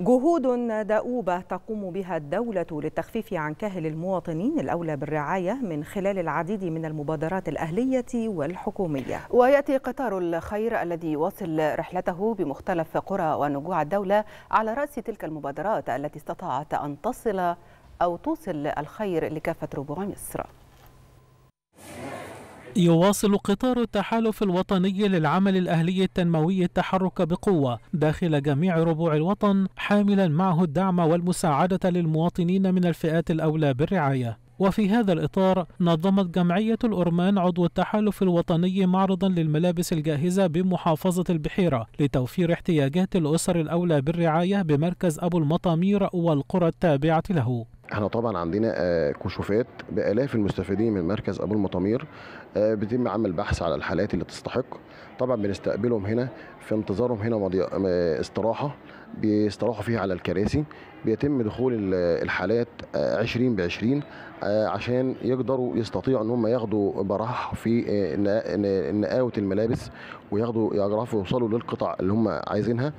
جهود دؤوبة تقوم بها الدولة للتخفيف عن كاهل المواطنين الأولى بالرعاية من خلال العديد من المبادرات الأهلية والحكومية ويأتي قطار الخير الذي يواصل رحلته بمختلف قرى ونجوع الدولة على رأس تلك المبادرات التي استطاعت أن تصل أو توصل الخير لكافة ربوع مصر يواصل قطار التحالف الوطني للعمل الأهلي التنموي التحرك بقوة داخل جميع ربوع الوطن حاملا معه الدعم والمساعدة للمواطنين من الفئات الأولى بالرعاية وفي هذا الإطار نظمت جمعية الأرمان عضو التحالف الوطني معرضا للملابس الجاهزة بمحافظة البحيرة لتوفير احتياجات الأسر الأولى بالرعاية بمركز أبو المطامير والقرى التابعة له احنا طبعا عندنا آه، كشوفات بالاف المستفيدين من مركز ابو المطامير آه، بيتم عمل بحث على الحالات اللي تستحق طبعا بنستقبلهم هنا في انتظارهم هنا آه، استراحه بيستراحوا فيها على الكراسي بيتم دخول الحالات 20 ب 20 عشان يقدروا يستطيعوا ان هم ياخدوا براح في نقاوه الملابس وياخدوا يعرفوا يوصلوا للقطع اللي هم عايزينها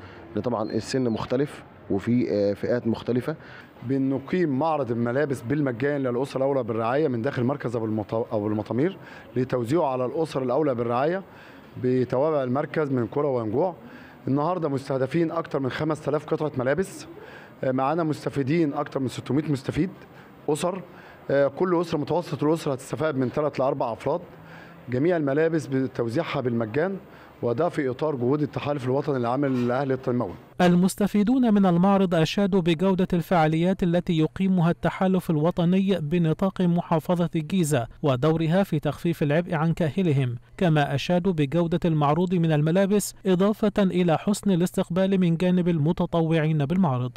طبعا السن مختلف وفي آه، فئات مختلفه بنقيم معرض الملابس بالمجان للاسر الاولى بالرعايه من داخل مركز ابو المطامير لتوزيعه على الاسر الاولى بالرعايه بتوابع المركز من كرة وينجوع النهارده مستهدفين اكثر من 5000 قطعه ملابس آه، معانا مستفيدين اكثر من 600 مستفيد اسر آه، كل اسره متوسط الاسره هتستفاد من 3 ل 4 افراد جميع الملابس بتوزيعها بالمجان وده في اطار جهود التحالف الوطني العام لاهل التنموي. المستفيدون من المعرض اشادوا بجوده الفعاليات التي يقيمها التحالف الوطني بنطاق محافظه الجيزه ودورها في تخفيف العبء عن كاهلهم، كما اشادوا بجوده المعروض من الملابس اضافه الى حسن الاستقبال من جانب المتطوعين بالمعرض.